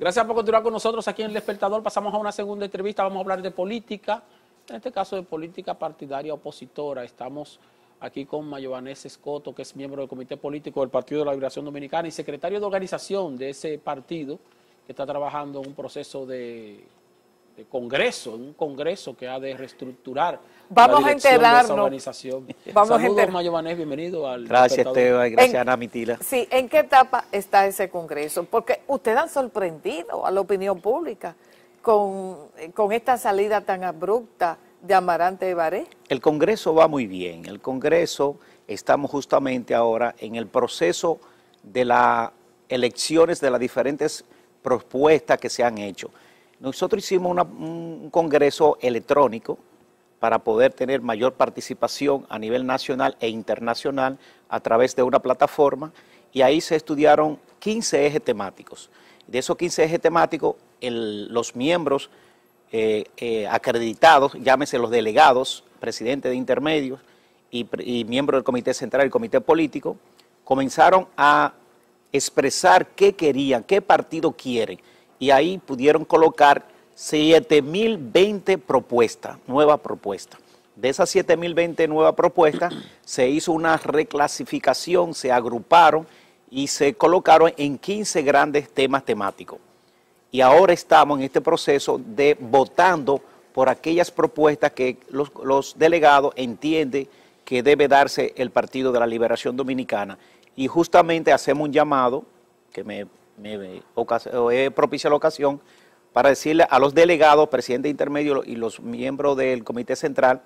Gracias por continuar con nosotros aquí en El Despertador. Pasamos a una segunda entrevista. Vamos a hablar de política, en este caso de política partidaria opositora. Estamos aquí con Mayovanés Escoto, que es miembro del Comité Político del Partido de la Liberación Dominicana y secretario de organización de ese partido, que está trabajando en un proceso de el este, congreso, un congreso que ha de reestructurar vamos la a enterarnos. de esa organización. Vamos Saludos, bienvenido al Gracias, Esteban, gracias, Ana Mitila. Sí, ¿en qué etapa está ese congreso? Porque usted han sorprendido a la opinión pública con, con esta salida tan abrupta de Amarante de Baré. El congreso va muy bien. El congreso, estamos justamente ahora en el proceso de las elecciones de las diferentes propuestas que se han hecho. Nosotros hicimos un congreso electrónico para poder tener mayor participación a nivel nacional e internacional a través de una plataforma y ahí se estudiaron 15 ejes temáticos. De esos 15 ejes temáticos, los miembros eh, eh, acreditados, llámese los delegados, presidente de intermedios y, y miembro del Comité Central y Comité Político, comenzaron a expresar qué querían, qué partido quieren y ahí pudieron colocar 7.020 propuestas, nuevas propuestas. De esas 7.020 nuevas propuestas se hizo una reclasificación, se agruparon y se colocaron en 15 grandes temas temáticos. Y ahora estamos en este proceso de votando por aquellas propuestas que los, los delegados entienden que debe darse el Partido de la Liberación Dominicana. Y justamente hacemos un llamado, que me me propicia la ocasión para decirle a los delegados, presidente intermedio y los miembros del Comité Central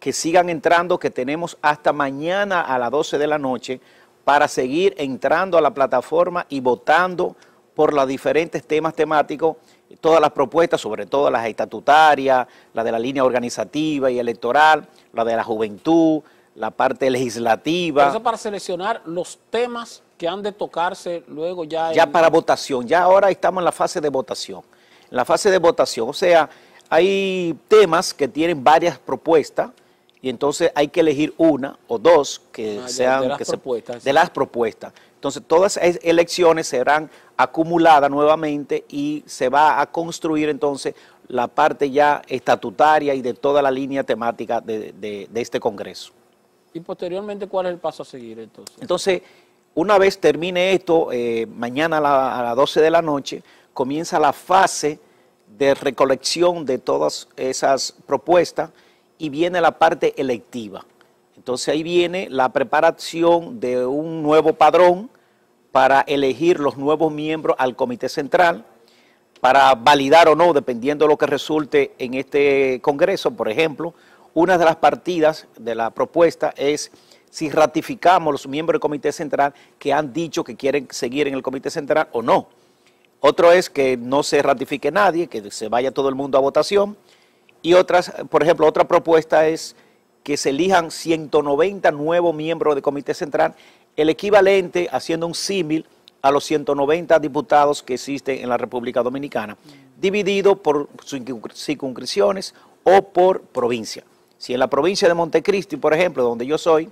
que sigan entrando, que tenemos hasta mañana a las 12 de la noche para seguir entrando a la plataforma y votando por los diferentes temas temáticos, todas las propuestas, sobre todo las estatutarias, la de la línea organizativa y electoral, la de la juventud, la parte legislativa. eso para seleccionar los temas que han de tocarse luego ya. Ya para votación, ya ahora estamos en la fase de votación. En la fase de votación, o sea, hay temas que tienen varias propuestas y entonces hay que elegir una o dos que ah, sean de las, propuestas, de las propuestas. Entonces todas esas elecciones serán acumuladas nuevamente y se va a construir entonces la parte ya estatutaria y de toda la línea temática de este Congreso. Y posteriormente, ¿cuál es el paso a seguir entonces? Entonces, una vez termine esto, eh, mañana a, a, las 12 de la noche, comienza la fase de recolección de todas esas propuestas y viene la parte electiva. Entonces ahí viene la preparación de un nuevo padrón para elegir los nuevos miembros al Comité Central, para validar o no, dependiendo de lo que resulte en este Congreso, por ejemplo, una de las partidas de la propuesta es si ratificamos los miembros del Comité Central que han dicho que quieren seguir en el Comité Central o no. Otro es que no se ratifique nadie, que se vaya todo el mundo a votación. Y otras, por ejemplo, otra propuesta es que se elijan 190 nuevos miembros del Comité Central, el equivalente, haciendo un símil, a los 190 diputados que existen en la República Dominicana, dividido por circunscripciones o por provincia. Si en la provincia de Montecristi, por ejemplo, donde yo soy,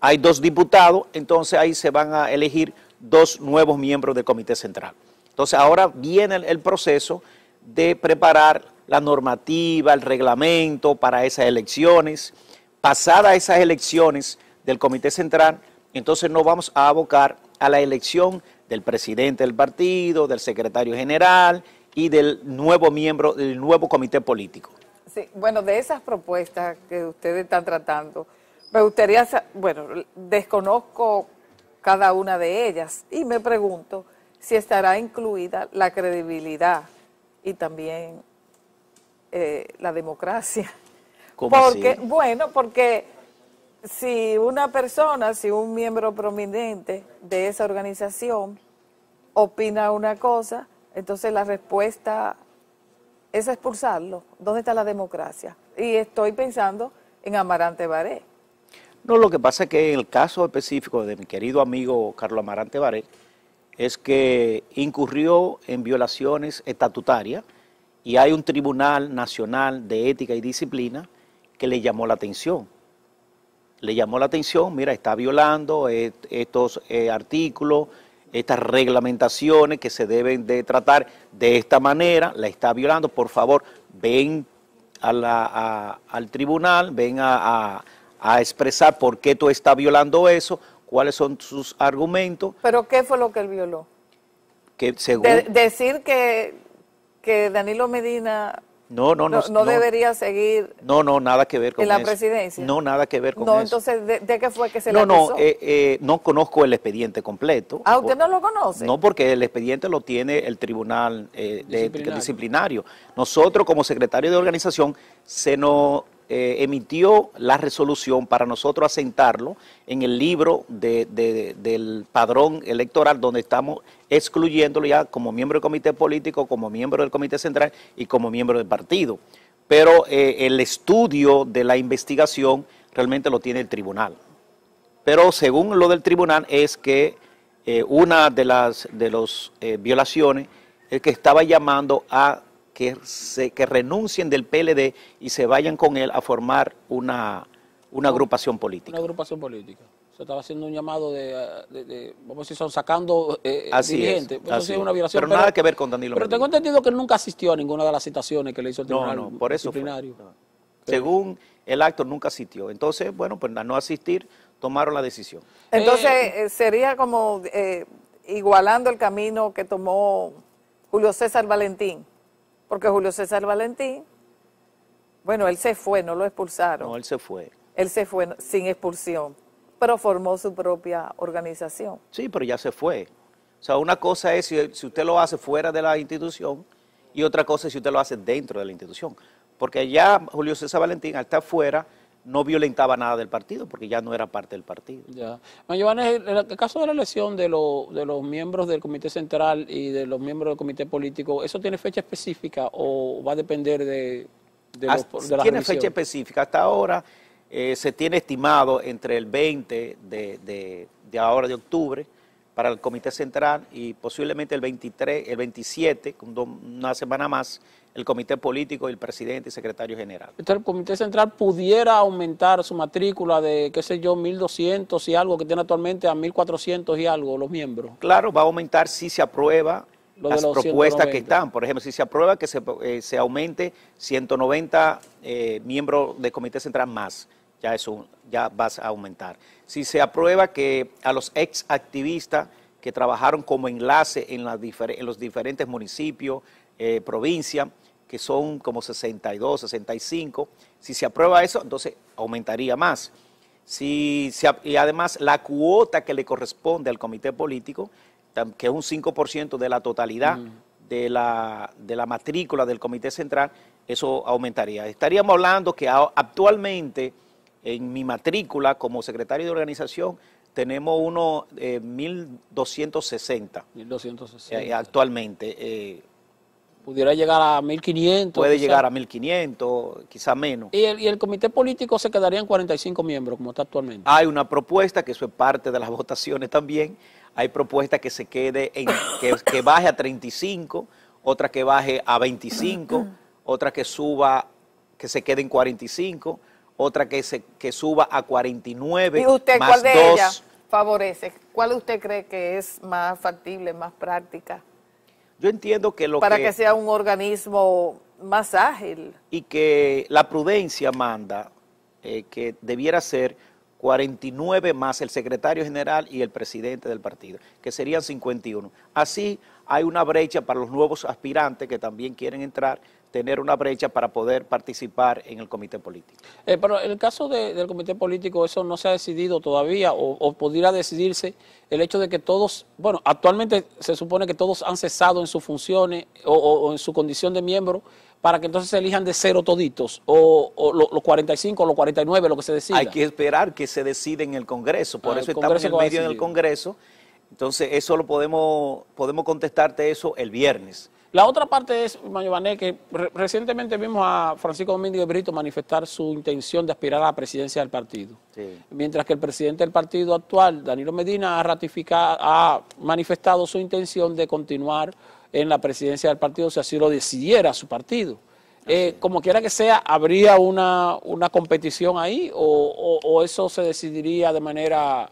hay dos diputados, entonces ahí se van a elegir dos nuevos miembros del Comité Central. Entonces ahora viene el, proceso de preparar la normativa, el reglamento para esas elecciones. Pasadas esas elecciones del Comité Central, entonces nos vamos a abocar a la elección del presidente del partido, del secretario general y del nuevo miembro del nuevo comité político bueno, de esas propuestas que ustedes están tratando, me gustaría, bueno, desconozco cada una de ellas y me pregunto si estará incluida la credibilidad y también eh, la democracia. porque, Bueno, porque si una persona, si un miembro prominente de esa organización opina una cosa, entonces la respuesta es expulsarlo. ¿Dónde está la democracia? Y estoy pensando en Amarante Baré. No, lo que pasa es que en el caso específico de mi querido amigo Carlos Amarante Baré, es que incurrió en violaciones estatutarias y hay un Tribunal Nacional de Ética y Disciplina que le llamó la atención. Le llamó la atención, mira, está violando estos eh, artículos, estas reglamentaciones que se deben de tratar de esta manera, la está violando, por favor, ven al tribunal, ven a, expresar por qué tú estás violando eso, cuáles son sus argumentos. ¿Pero qué fue lo que él violó? Que decir que, que Danilo Medina no, no, no. No, debería seguir. No, no, nada que ver con en la presidencia. No, nada que ver con eso. No, entonces, ¿de, qué fue que se no, No, no, eh, eh, no conozco el expediente completo. Ah, usted no lo conoce. No, porque el expediente lo tiene el tribunal eh, disciplinario. disciplinario. Nosotros, como secretario de organización, se nos eh, emitió la resolución para nosotros asentarlo en el libro del padrón electoral donde estamos excluyéndolo ya como miembro del comité político, como miembro del comité central y como miembro del partido. Pero eh, el estudio de la investigación realmente lo tiene el tribunal. Pero según lo del tribunal es que eh, una de las de violaciones es que estaba llamando a que, se, que renuncien del PLD y se vayan con él a formar una, una agrupación política. Una agrupación política. Se estaba haciendo un llamado de, vamos a decir, son sacando dirigentes. Pero, nada que ver con Danilo. Pero tengo entendido que nunca asistió a ninguna de las citaciones que le hizo el tribunal por eso disciplinario. Según el acto, nunca asistió. Entonces, bueno, pues no asistir, tomaron la decisión. Entonces, eh, eh, sería como eh, igualando el camino que tomó Julio César Valentín porque Julio César Valentín, bueno, él se fue, no lo expulsaron. No, él se fue. Él se fue sin expulsión, pero formó su propia organización. Sí, pero ya se fue. O sea, una cosa es si, usted lo hace fuera de la institución y otra cosa es si usted lo hace dentro de la institución. Porque ya Julio César Valentín, al estar fuera, no violentaba nada del partido, porque ya no era parte del partido. Ya. en el caso de la elección de, los miembros del Comité Central y de los miembros del Comité Político, ¿eso tiene fecha específica o va a depender de, de, los, Tiene fecha específica. Hasta ahora eh, se tiene estimado entre el 20 de ahora de octubre para el Comité Central y posiblemente el 23, el 27, una semana más, el Comité Político y el Presidente y Secretario General. el Comité Central pudiera aumentar su matrícula de, qué sé yo, 1.200 y algo que tiene actualmente a 1.400 y algo los miembros. Claro, va a aumentar si se aprueba las propuestas que están. Por ejemplo, si se aprueba que se, eh, aumente 190 eh, miembros del Comité Central más ya, eso, ya vas a aumentar. Si se aprueba que a los ex activistas que trabajaron como enlace en, los diferentes municipios, eh, provincias, que son como 62, 65, si se aprueba eso, entonces aumentaría más. Si y además la cuota que le corresponde al comité político, que es un 5% de la totalidad de, la, de la matrícula del comité central, eso aumentaría. Estaríamos hablando que actualmente en mi matrícula como secretario de organización tenemos uno de 1260. 1260. actualmente. Eh, Pudiera llegar a 1500. Puede llegar a 1500 quizá menos. ¿Y el, comité político se quedaría en 45 miembros, como está actualmente? Hay una propuesta, que eso es parte de las votaciones también. Hay propuestas que se quede, en, que, baje a 35, Otras que baje a 25, Otras que suba, que se quede en 45 otra que se que suba a 49. ¿Y usted cuál de ellas favorece? ¿Cuál usted cree que es más factible, más práctica? Yo entiendo que lo para que... Para que sea un organismo más ágil. Y que la prudencia manda eh, que debiera ser 49 más el secretario general y el presidente del partido, que serían 51. Así hay una brecha para los nuevos aspirantes que también quieren entrar, tener una brecha para poder participar en el comité político. Eh, pero en el caso del comité político, eso no se ha decidido todavía o, pudiera decidirse el hecho de que todos, bueno, actualmente se supone que todos han cesado en sus funciones o, en su condición de miembro para que entonces se elijan de cero toditos, o, los 45 o los 49, lo que se decida. Hay que esperar que se decida en el Congreso, por ah, eso estamos en el Congreso. Entonces, eso lo podemos, podemos contestarte eso el viernes. La otra parte es, vané que recientemente vimos a Francisco Domínguez Brito manifestar su intención de aspirar a la presidencia del partido. Mientras que el presidente del partido actual, Danilo Medina, ha, ratificado, ha manifestado su intención de continuar en la presidencia del partido si así lo decidiera su partido. Eh, como quiera que sea, ¿habría una, una competición ahí o, eso se decidiría de manera,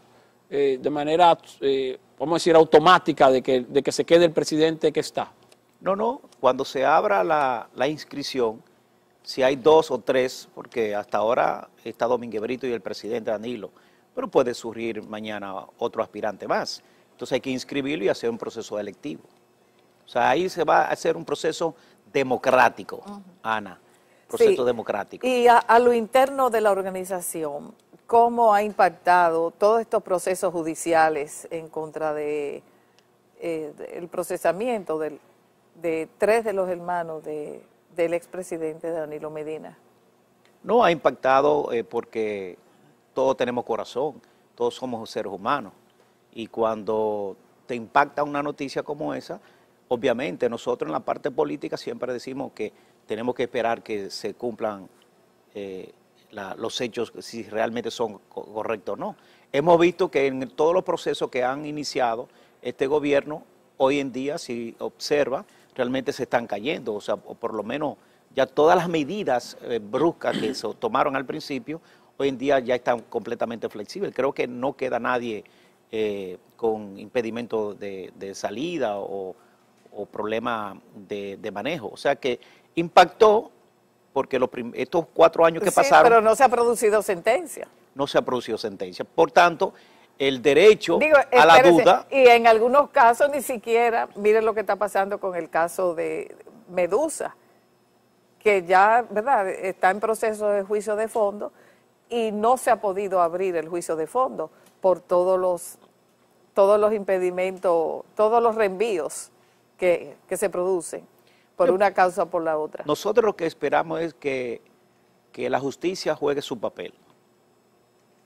eh, de manera eh, vamos a decir, automática de que se quede el presidente que está? No, no, cuando se abra la, inscripción, si hay dos o tres, porque hasta ahora está Domínguez Brito y el presidente Danilo, pero puede surgir mañana otro aspirante más. Entonces hay que inscribirlo y hacer un proceso electivo. O sea, ahí se va a hacer un proceso democrático, Ana, proceso democrático. Y a, lo interno de la organización, ¿cómo ha impactado todos estos procesos judiciales en contra de, eh, del procesamiento del, de tres de los hermanos de, del expresidente Danilo Medina. No, ha impactado eh, porque todos tenemos corazón, todos somos seres humanos. Y cuando te impacta una noticia como esa, obviamente nosotros en la parte política siempre decimos que tenemos que esperar que se cumplan eh, los hechos, si realmente son correctos o no. Hemos visto que en todos los procesos que han iniciado este gobierno, hoy en día, si observa, realmente se están cayendo, o sea, o por lo menos ya todas las medidas eh, bruscas que se tomaron al principio, hoy en día ya están completamente flexibles. Creo que no queda nadie eh, con impedimento de, salida o, problema de, manejo. O sea que impactó porque estos cuatro años que sí, pasaron... Pero no se ha producido sentencia. No se ha producido sentencia. Por tanto, el derecho a la duda. Y en algunos casos ni siquiera, miren lo que está pasando con el caso de Medusa, que ya, ¿verdad?, está en proceso de juicio de fondo y no se ha podido abrir el juicio de fondo por todos los, todos los impedimentos, todos los reenvíos que, se producen por una causa o por la otra. Nosotros lo que esperamos es que, que la justicia juegue su papel.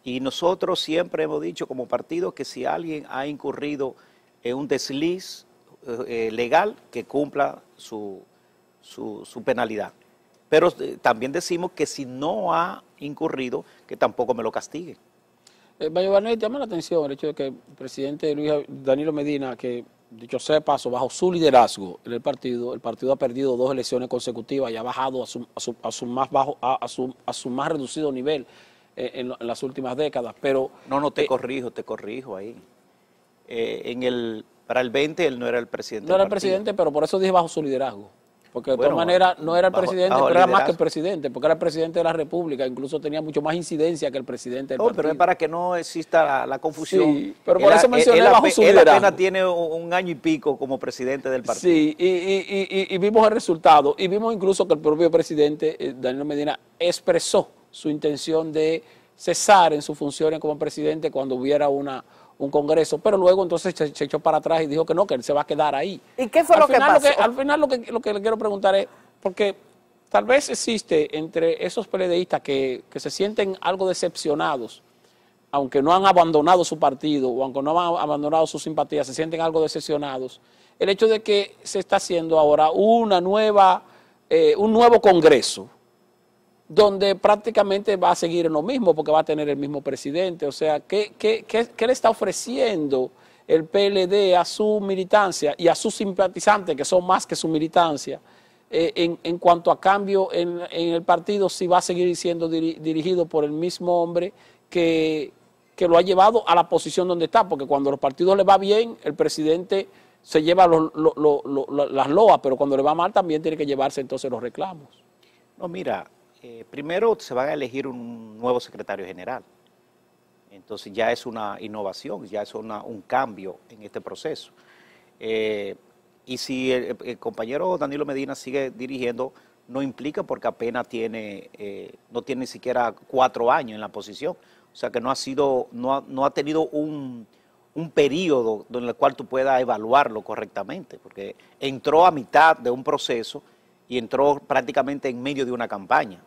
Y nosotros siempre hemos dicho como partido que si alguien ha incurrido en un desliz eh, eh, legal, que cumpla su, penalidad. Pero eh, también decimos que si no ha incurrido, que tampoco me lo castigue. Eh, llama la atención el hecho de que el presidente Luis Danilo Medina, que dicho sea de paso, bajo su liderazgo en el partido, el partido ha perdido dos elecciones consecutivas y ha bajado a a su, a su más bajo, a su más reducido nivel eh, en, las últimas décadas, pero... No, no, te eh, corrijo, te corrijo ahí. Eh, en el, para el 20 él no era el presidente. No era el presidente, pero por eso dije bajo su liderazgo. Porque de todas maneras no era el presidente, era más que el presidente, porque era el presidente de la República, incluso tenía mucho más incidencia que el presidente del partido. pero es para que no exista la, confusión. pero por eso mencioné bajo su liderazgo. apenas tiene un, año y pico como presidente del partido. Sí, y, y, y vimos el resultado, y vimos incluso que el propio presidente, Daniel Medina, expresó su intención de cesar en sus funciones como presidente cuando hubiera una, un congreso, pero luego entonces se, echó para atrás y dijo que no, que él se va a quedar ahí. ¿Y qué fue lo, que pasó? al final lo que, le quiero preguntar es, porque tal vez existe entre esos PLDistas que, que se sienten algo decepcionados, aunque no han abandonado su partido o aunque no han abandonado su simpatía, se sienten algo decepcionados, el hecho de que se está haciendo ahora una nueva, eh, un nuevo congreso donde prácticamente va a seguir en lo mismo porque va a tener el mismo presidente. O sea, ¿qué, le está ofreciendo el PLD a su militancia y a sus simpatizantes, que son más que su militancia, eh, en, cuanto a cambio en, el partido, si va a seguir siendo dirigido por el mismo hombre que, lo ha llevado a la posición donde está? Porque cuando a los partidos le va bien, el presidente se lleva las loas, pero cuando le va mal también tiene que llevarse entonces los reclamos. No, mira, eh, primero se va a elegir un nuevo secretario general. Entonces ya es una innovación, ya es un cambio en este proceso. Eh, y si el, compañero Danilo Medina sigue dirigiendo, no implica porque apenas tiene, eh, no tiene ni siquiera cuatro años en la posición. O sea que no ha sido, no no ha tenido un, un periodo en el cual tú puedas evaluarlo correctamente, porque entró a mitad de un proceso y entró prácticamente en medio de una campaña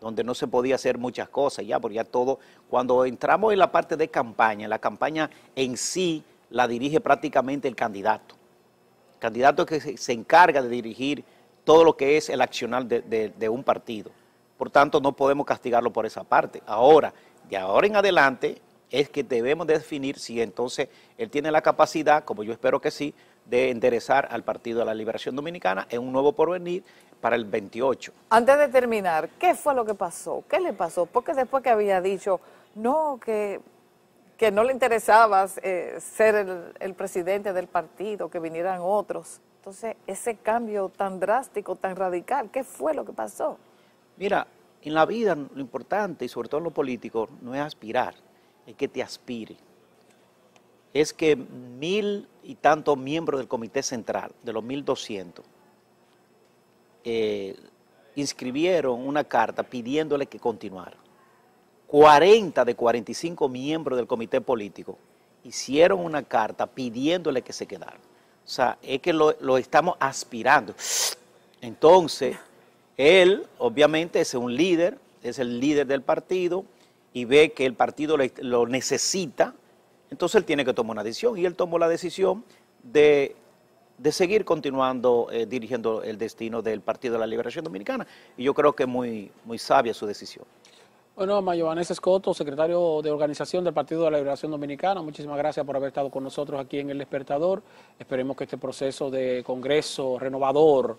donde no se podía hacer muchas cosas ya, porque ya todo, cuando entramos en la parte de campaña, la campaña en sí la dirige prácticamente el candidato. candidato que se, encarga de dirigir todo lo que es el accional de, de, un partido. Por tanto, no podemos castigarlo por esa parte. Ahora, de ahora en adelante, es que debemos definir si entonces él tiene la capacidad, como yo espero que sí, de enderezar al Partido de la Liberación Dominicana en un nuevo porvenir para el 28. Antes de terminar, ¿qué fue lo que pasó? ¿Qué le pasó? Porque después que había dicho, no, que, que no le interesaba eh, ser el, presidente del partido, que vinieran otros. Entonces, ese cambio tan drástico, tan radical, ¿qué fue lo que pasó? Mira, en la vida lo importante, y sobre todo en lo político, no es aspirar, es que te aspire es que mil y tantos miembros del Comité Central, de los 1.200, eh, inscribieron una carta pidiéndole que continuara. 40 de 45 miembros del Comité Político hicieron una carta pidiéndole que se quedara. O sea, es que lo estamos aspirando. Entonces, él obviamente es un líder, es el líder del partido y ve que el partido lo necesita entonces él tiene que tomar una decisión y él tomó la decisión de, seguir continuando eh, dirigiendo el destino del Partido de la Liberación Dominicana. Y yo creo que es muy, muy sabia su decisión. Bueno, vanessa Escoto, secretario de organización del Partido de la Liberación Dominicana, muchísimas gracias por haber estado con nosotros aquí en El Despertador. Esperemos que este proceso de Congreso renovador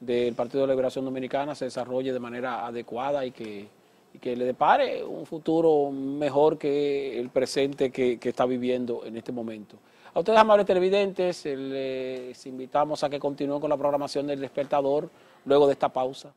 del Partido de la Liberación Dominicana se desarrolle de manera adecuada y que y que le depare un futuro mejor que el presente que, está viviendo en este momento. A ustedes, amables televidentes, eh, les invitamos a que continúen con la programación del despertador luego de esta pausa.